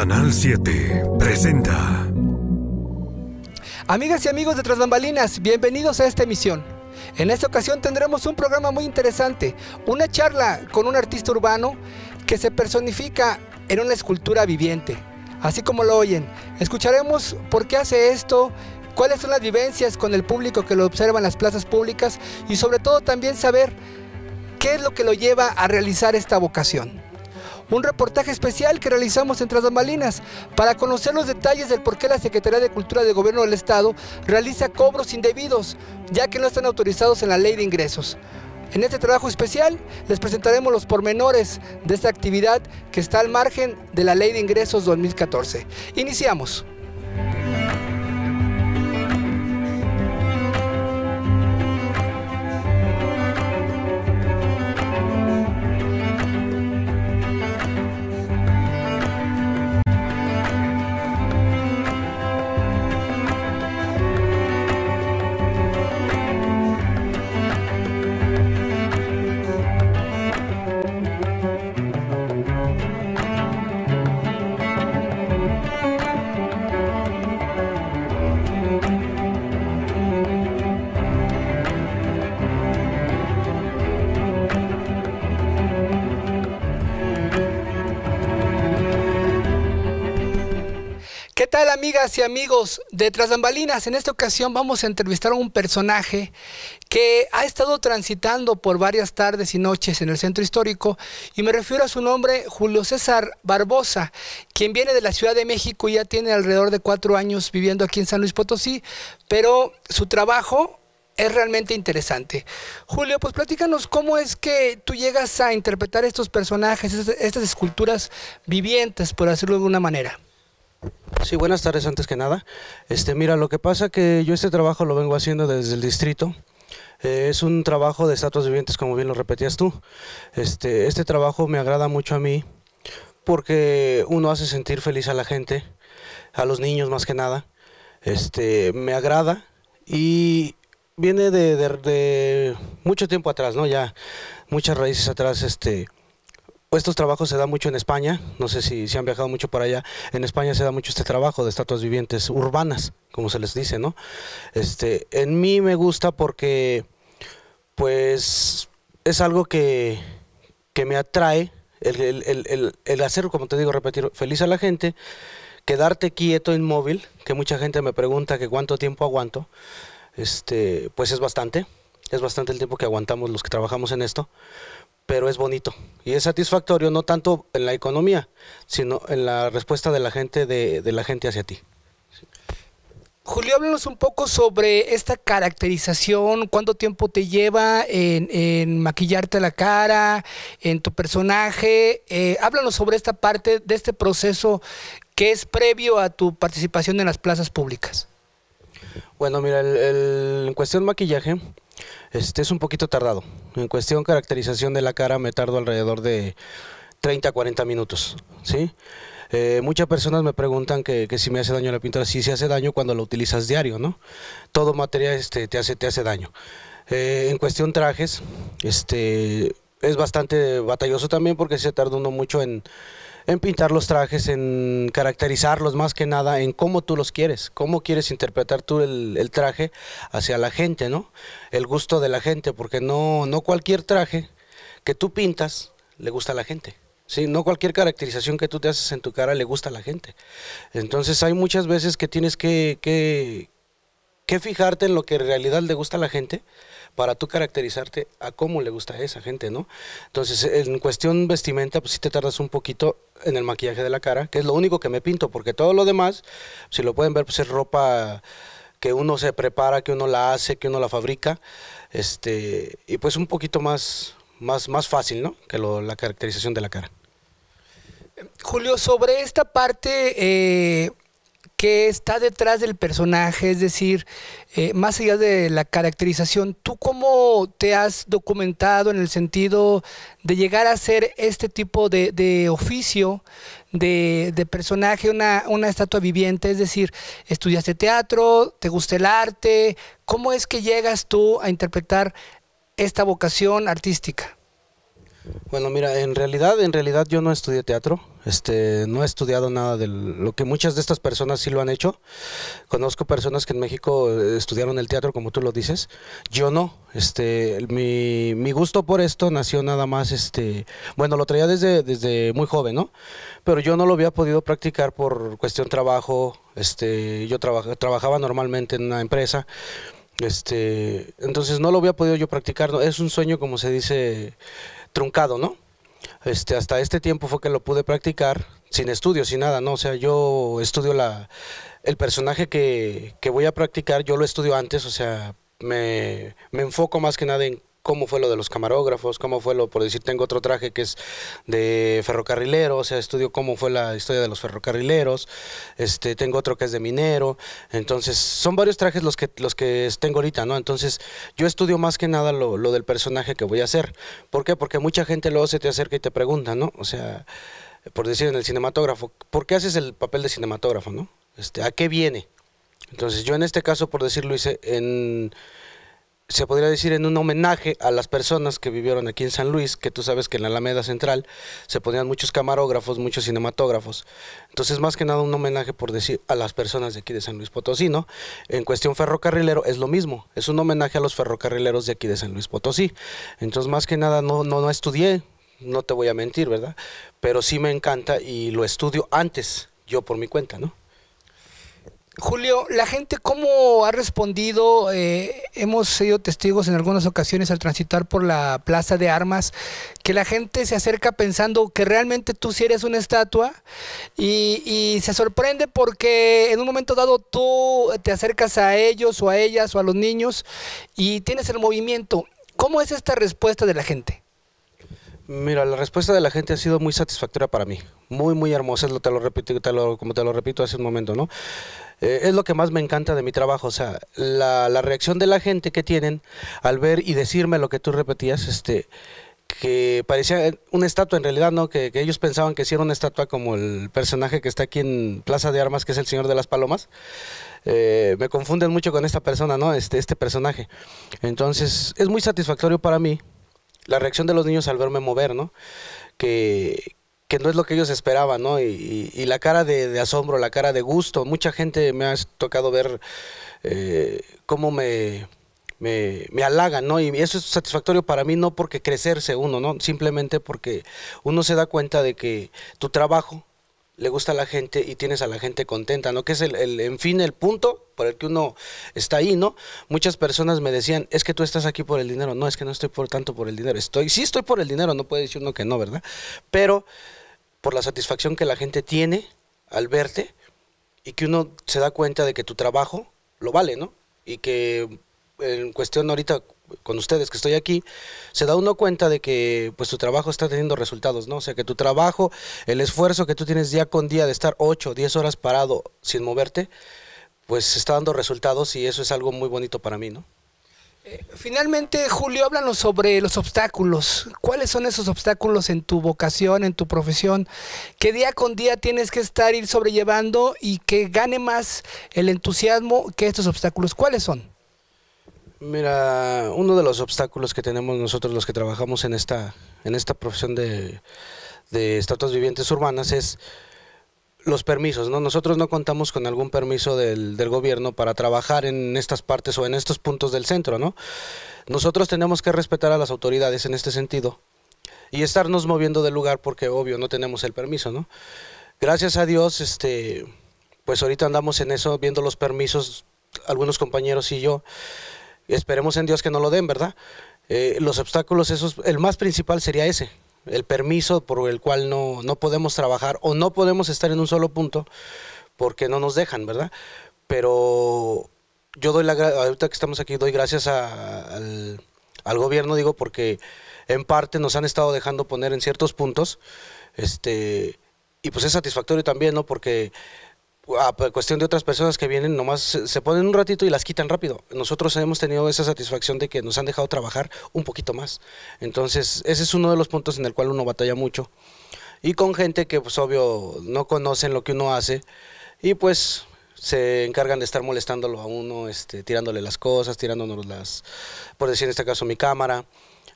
Canal 7 presenta. Amigas y amigos de Transbambalinas, bienvenidos a esta emisión. En esta ocasión tendremos un programa muy interesante, una charla con un artista urbano que se personifica en una escultura viviente. Así como lo oyen, escucharemos por qué hace esto, cuáles son las vivencias con el público que lo observa en las plazas públicas y sobre todo también saber qué es lo que lo lleva a realizar esta vocación un reportaje especial que realizamos en malinas para conocer los detalles del por qué la Secretaría de Cultura del Gobierno del Estado realiza cobros indebidos, ya que no están autorizados en la Ley de Ingresos. En este trabajo especial les presentaremos los pormenores de esta actividad que está al margen de la Ley de Ingresos 2014. Iniciamos. tal amigas y amigos de Trasambalinas, En esta ocasión vamos a entrevistar a un personaje que ha estado transitando por varias tardes y noches en el centro histórico y me refiero a su nombre Julio César Barbosa, quien viene de la Ciudad de México y ya tiene alrededor de cuatro años viviendo aquí en San Luis Potosí, pero su trabajo es realmente interesante. Julio, pues platícanos cómo es que tú llegas a interpretar estos personajes, estas esculturas vivientes, por decirlo de alguna manera. Sí, buenas tardes antes que nada. Este, mira, lo que pasa que yo este trabajo lo vengo haciendo desde el distrito. Eh, es un trabajo de estatuas vivientes, como bien lo repetías tú. Este, este trabajo me agrada mucho a mí porque uno hace sentir feliz a la gente, a los niños más que nada. Este, me agrada y viene de, de mucho tiempo atrás, ¿no? Ya muchas raíces atrás, este estos trabajos se dan mucho en España, no sé si, si han viajado mucho para allá. En España se da mucho este trabajo de estatuas vivientes urbanas, como se les dice, ¿no? Este, en mí me gusta porque, pues, es algo que, me atrae, el, el, hacer, como te digo, repetir, feliz a la gente, quedarte quieto, inmóvil, que mucha gente me pregunta que cuánto tiempo aguanto, este, pues es bastante, es bastante el tiempo que aguantamos los que trabajamos en esto, pero es bonito y es satisfactorio no tanto en la economía, sino en la respuesta de la gente, de, la gente hacia ti. Julio, háblanos un poco sobre esta caracterización, cuánto tiempo te lleva en, maquillarte la cara, en tu personaje. Eh, háblanos sobre esta parte de este proceso que es previo a tu participación en las plazas públicas. Bueno, mira, en cuestión maquillaje, este es un poquito tardado. En cuestión caracterización de la cara me tardo alrededor de 30 a 40 minutos, ¿sí? Eh, muchas personas me preguntan que, si me hace daño la pintura. Sí, se hace daño cuando la utilizas diario, ¿no? Todo material este, te, hace, te hace daño. Eh, en cuestión trajes, este, es bastante batalloso también porque se tarda uno mucho en en pintar los trajes, en caracterizarlos más que nada, en cómo tú los quieres, cómo quieres interpretar tú el, traje hacia la gente, ¿no? El gusto de la gente, porque no, no cualquier traje que tú pintas le gusta a la gente. Sí, no cualquier caracterización que tú te haces en tu cara le gusta a la gente. Entonces hay muchas veces que tienes que, que, que fijarte en lo que en realidad le gusta a la gente para tú caracterizarte a cómo le gusta a esa gente, ¿no? Entonces, en cuestión vestimenta, pues sí te tardas un poquito en el maquillaje de la cara, que es lo único que me pinto, porque todo lo demás, si lo pueden ver, pues es ropa que uno se prepara, que uno la hace, que uno la fabrica, este, y pues un poquito más, más, más fácil, ¿no? Que la caracterización de la cara. Julio, sobre esta parte eh, que está detrás del personaje, es decir, eh, más allá de la caracterización, ¿tú cómo te has documentado en el sentido de llegar a ser este tipo de, oficio, de, personaje, una, una, estatua viviente? Es decir, ¿estudiaste teatro? ¿Te gusta el arte? ¿Cómo es que llegas tú a interpretar esta vocación artística? Bueno, mira, en realidad, en realidad yo no estudié teatro, este, no he estudiado nada de lo que muchas de estas personas sí lo han hecho. Conozco personas que en México eh, estudiaron el teatro, como tú lo dices. Yo no, este, mi, gusto por esto nació nada más, este, bueno, lo traía desde, desde muy joven, ¿no? Pero yo no lo había podido practicar por cuestión trabajo, este, yo trabajaba normalmente en una empresa. Este, entonces no lo había podido yo practicar, es un sueño como se dice truncado, ¿no? Este, hasta este tiempo fue que lo pude practicar sin estudios, sin nada, ¿no? O sea, yo estudio la, el personaje que, que voy a practicar, yo lo estudio antes, o sea, me, me enfoco más que nada en cómo fue lo de los camarógrafos, cómo fue lo, por decir, tengo otro traje que es de ferrocarrilero, o sea, estudio cómo fue la historia de los ferrocarrileros, este, tengo otro que es de minero, entonces son varios trajes los que, los que tengo ahorita, ¿no? Entonces yo estudio más que nada lo, del personaje que voy a hacer. ¿Por qué? Porque mucha gente luego se te acerca y te pregunta, ¿no? O sea, por decir en el cinematógrafo, ¿por qué haces el papel de cinematógrafo, ¿no? Este, ¿A qué viene? Entonces yo en este caso, por decirlo, hice en se podría decir en un homenaje a las personas que vivieron aquí en San Luis, que tú sabes que en la Alameda Central se ponían muchos camarógrafos, muchos cinematógrafos. Entonces, más que nada un homenaje por decir a las personas de aquí de San Luis Potosí, ¿no? En cuestión ferrocarrilero es lo mismo, es un homenaje a los ferrocarrileros de aquí de San Luis Potosí. Entonces, más que nada no, no, no estudié, no te voy a mentir, ¿verdad? Pero sí me encanta y lo estudio antes, yo por mi cuenta, ¿no? Julio, la gente cómo ha respondido, eh, hemos sido testigos en algunas ocasiones al transitar por la plaza de armas, que la gente se acerca pensando que realmente tú sí eres una estatua y, y se sorprende porque en un momento dado tú te acercas a ellos o a ellas o a los niños y tienes el movimiento. ¿Cómo es esta respuesta de la gente? Mira, la respuesta de la gente ha sido muy satisfactoria para mí, muy, muy hermosa, te lo repito, como te lo repito hace un momento, ¿no? Eh, es lo que más me encanta de mi trabajo, o sea, la, reacción de la gente que tienen al ver y decirme lo que tú repetías, este, que parecía una estatua en realidad, ¿no? Que, ellos pensaban que sí era una estatua como el personaje que está aquí en Plaza de Armas, que es el Señor de las Palomas. Eh, me confunden mucho con esta persona, ¿no? Este, este personaje. Entonces, es muy satisfactorio para mí la reacción de los niños al verme mover, ¿no? Que, no es lo que ellos esperaban, ¿no? Y, la cara de, asombro, la cara de gusto. Mucha gente me ha tocado ver eh, cómo me, me, me, halagan, ¿no? Y eso es satisfactorio para mí, no porque crecerse uno, ¿no? Simplemente porque uno se da cuenta de que tu trabajo le gusta a la gente y tienes a la gente contenta, ¿no? Que es el, en fin, el punto por el que uno está ahí, ¿no? Muchas personas me decían, es que tú estás aquí por el dinero. No, es que no estoy por tanto por el dinero. Estoy, sí estoy por el dinero, no puede decir uno que no, ¿verdad? Pero por la satisfacción que la gente tiene al verte y que uno se da cuenta de que tu trabajo lo vale, ¿no? Y que en cuestión ahorita con ustedes que estoy aquí, se da uno cuenta de que pues tu trabajo está teniendo resultados, ¿no? O sea, que tu trabajo, el esfuerzo que tú tienes día con día de estar 8, 10 horas parado sin moverte, pues está dando resultados y eso es algo muy bonito para mí, ¿no? Eh, finalmente, Julio, háblanos sobre los obstáculos. ¿Cuáles son esos obstáculos en tu vocación, en tu profesión? que día con día tienes que estar ir sobrellevando y que gane más el entusiasmo que estos obstáculos? ¿Cuáles son? Mira, uno de los obstáculos que tenemos nosotros los que trabajamos en esta, en esta profesión de, de vivientes urbanas es los permisos, ¿no? Nosotros no contamos con algún permiso del, gobierno para trabajar en estas partes o en estos puntos del centro, ¿no? Nosotros tenemos que respetar a las autoridades en este sentido y estarnos moviendo del lugar porque obvio no tenemos el permiso, ¿no? Gracias a Dios, este, pues ahorita andamos en eso, viendo los permisos, algunos compañeros y yo, Esperemos en Dios que no lo den, ¿verdad? Eh, los obstáculos, esos, el más principal sería ese, el permiso por el cual no, podemos trabajar o no podemos estar en un solo punto porque no nos dejan, ¿verdad? Pero yo doy la ahorita que estamos aquí doy gracias al, al, gobierno digo porque en parte nos han estado dejando poner en ciertos puntos este y pues es satisfactorio también no porque a cuestión de otras personas que vienen, nomás se ponen un ratito y las quitan rápido. Nosotros hemos tenido esa satisfacción de que nos han dejado trabajar un poquito más. Entonces, ese es uno de los puntos en el cual uno batalla mucho. Y con gente que, pues obvio, no conocen lo que uno hace y pues se encargan de estar molestándolo a uno, este, tirándole las cosas, tirándonos las, por decir en este caso, mi cámara.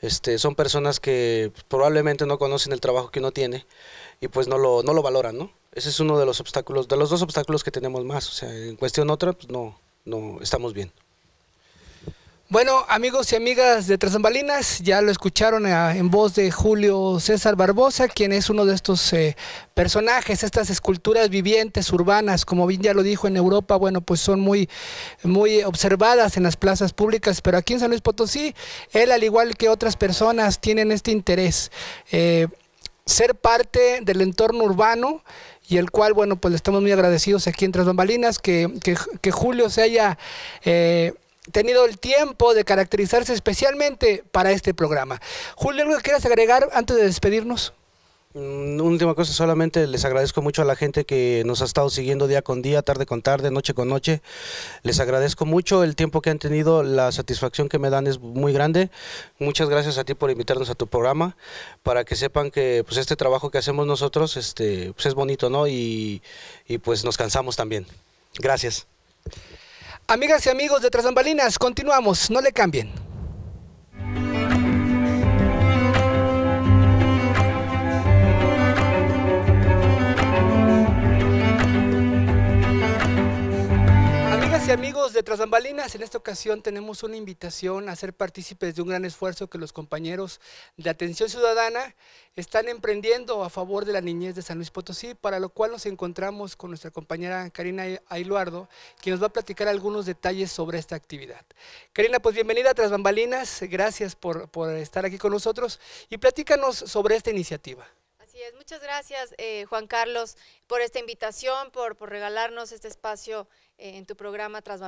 Este, son personas que probablemente no conocen el trabajo que uno tiene y pues no lo, no lo valoran, ¿no? Ese es uno de los obstáculos, de los dos obstáculos que tenemos más. O sea, en cuestión otra, pues no, no estamos bien. Bueno, amigos y amigas de Trasambalinas, ya lo escucharon eh, en voz de Julio César Barbosa, quien es uno de estos eh, personajes, estas esculturas vivientes urbanas, como bien ya lo dijo en Europa, bueno, pues son muy, muy observadas en las plazas públicas, pero aquí en San Luis Potosí, él al igual que otras personas tienen este interés, eh, ser parte del entorno urbano y el cual, bueno, pues le estamos muy agradecidos aquí en Tras Bambalinas, que, que, Julio se haya... Eh, tenido el tiempo de caracterizarse especialmente para este programa. Julio, ¿algo que quieras agregar antes de despedirnos? Mm, última cosa, solamente les agradezco mucho a la gente que nos ha estado siguiendo día con día, tarde con tarde, noche con noche. Les agradezco mucho el tiempo que han tenido, la satisfacción que me dan es muy grande. Muchas gracias a ti por invitarnos a tu programa, para que sepan que pues, este trabajo que hacemos nosotros este, pues, es bonito, ¿no? Y, pues nos cansamos también. Gracias. Amigas y amigos de Trasambalinas, continuamos, no le cambien. amigos de Trasambalinas, en esta ocasión tenemos una invitación a ser partícipes de un gran esfuerzo que los compañeros de Atención Ciudadana están emprendiendo a favor de la niñez de San Luis Potosí, para lo cual nos encontramos con nuestra compañera Karina Ailuardo, quien nos va a platicar algunos detalles sobre esta actividad. Karina, pues bienvenida a Trasbambalinas, gracias por, estar aquí con nosotros y platícanos sobre esta iniciativa. Así es, muchas gracias eh, Juan Carlos por esta invitación, por, regalarnos este espacio eh, en tu programa tras,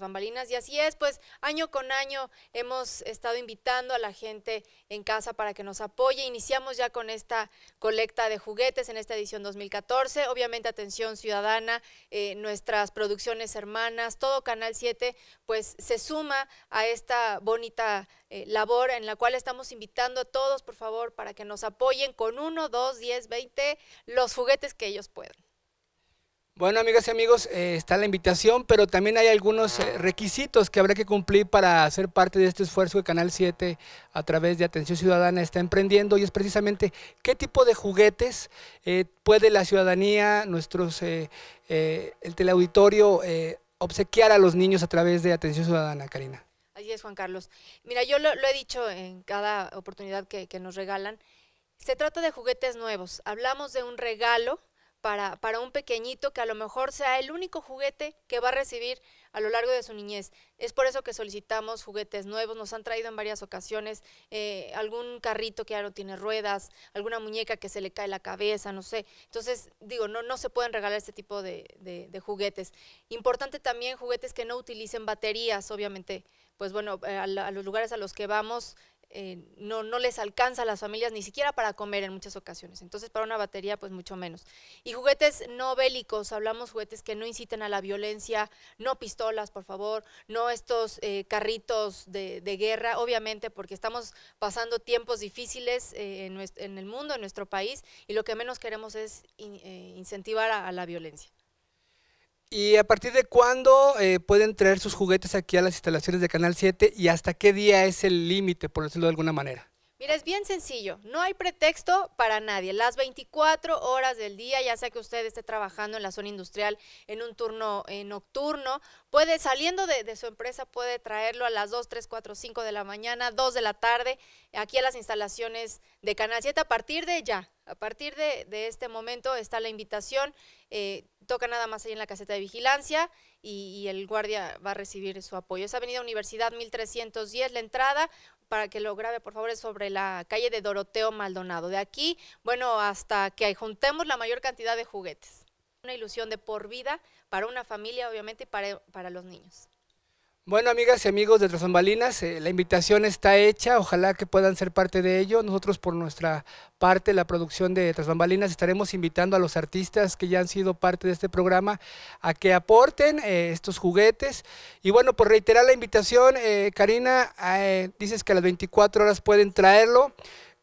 Bambalinas. Y así es, pues año con año hemos estado invitando a la gente en casa para que nos apoye. Iniciamos ya con esta colecta de juguetes en esta edición 2014. Obviamente, Atención Ciudadana, eh, nuestras producciones hermanas, todo Canal 7, pues se suma a esta bonita eh, labor en la cual estamos invitando a todos, por favor, para que nos apoyen con 1, 2, 10, 20 los juguetes que ellos pueden. Bueno, amigas y amigos, eh, está la invitación, pero también hay algunos eh, requisitos que habrá que cumplir para ser parte de este esfuerzo que Canal 7 a través de Atención Ciudadana está emprendiendo y es precisamente qué tipo de juguetes eh, puede la ciudadanía, nuestros, el teleauditorio obsequiar a los niños a través de Atención Ciudadana, Karina. Así es, Juan Carlos. Mira, yo lo, he dicho en cada oportunidad que nos regalan. Se trata de juguetes nuevos. Hablamos de un regalo para, un pequeñito que a lo mejor sea el único juguete que va a recibir a lo largo de su niñez. Es por eso que solicitamos juguetes nuevos, nos han traído en varias ocasiones eh, algún carrito que ya no tiene ruedas, alguna muñeca que se le cae la cabeza, no sé. Entonces, digo, no, no se pueden regalar este tipo de, juguetes. Importante también juguetes que no utilicen baterías, obviamente. Pues bueno, eh, a los lugares a los que vamos eh, no, no les alcanza a las familias ni siquiera para comer en muchas ocasiones. Entonces, para una batería, pues mucho menos. Y juguetes no bélicos, hablamos juguetes que no inciten a la violencia, no pistolas, por favor, no estos eh, carritos de, guerra, obviamente, porque estamos pasando tiempos difíciles eh, en, en, el mundo, en nuestro país, y lo que menos queremos es incentivar a la violencia. ¿Y a partir de cuándo eh, pueden traer sus juguetes aquí a las instalaciones de Canal 7 y hasta qué día es el límite, por decirlo de alguna manera? Mira, es bien sencillo, no hay pretexto para nadie. Las 24 horas del día, ya sea que usted esté trabajando en la zona industrial en un turno eh, nocturno, puede saliendo de, su empresa, puede traerlo a las 2, 3, 4, 5 de la mañana, 2 de la tarde, aquí a las instalaciones de Canal 7 a partir de ya. A partir de, este momento está la invitación. Eh, toca nada más ahí en la caseta de vigilancia y, el guardia va a recibir su apoyo. Es Avenida Universidad 1310, la entrada, para que lo grabe, por favor, es sobre la calle de Doroteo Maldonado. De aquí, bueno, hasta que juntemos la mayor cantidad de juguetes. Una ilusión de por vida para una familia, obviamente, y para los niños. Bueno, amigas y amigos de Trasambalinas, eh, la invitación está hecha, ojalá que puedan ser parte de ello. Nosotros por nuestra parte, la producción de Trasambalinas, estaremos invitando a los artistas que ya han sido parte de este programa a que aporten eh, estos juguetes. Y bueno, por reiterar la invitación, eh, Karina, dices que a las 24 horas pueden traerlo.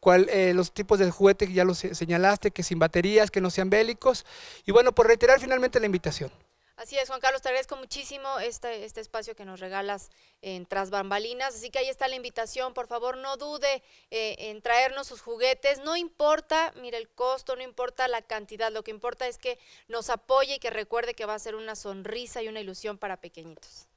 Cual, los tipos de juguete que ya los señalaste, que sin baterías, que no sean bélicos. Y bueno, por reiterar finalmente la invitación. Así es, Juan Carlos, te agradezco muchísimo este, este, espacio que nos regalas en Tras Bambalinas. Así que ahí está la invitación, por favor, no dude eh, en traernos sus juguetes. No importa, mire el costo, no importa la cantidad, lo que importa es que nos apoye y que recuerde que va a ser una sonrisa y una ilusión para pequeñitos.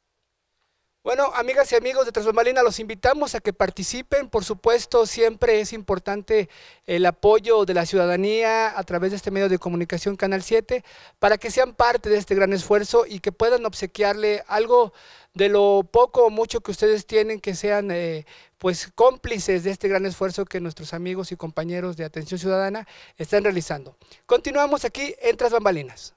Bueno, amigas y amigos de Transformalina, los invitamos a que participen. Por supuesto, siempre es importante el apoyo de la ciudadanía a través de este medio de comunicación Canal 7 para que sean parte de este gran esfuerzo y que puedan obsequiarle algo de lo poco o mucho que ustedes tienen, que sean eh, pues cómplices de este gran esfuerzo que nuestros amigos y compañeros de Atención Ciudadana están realizando. Continuamos aquí en Transbambalinas.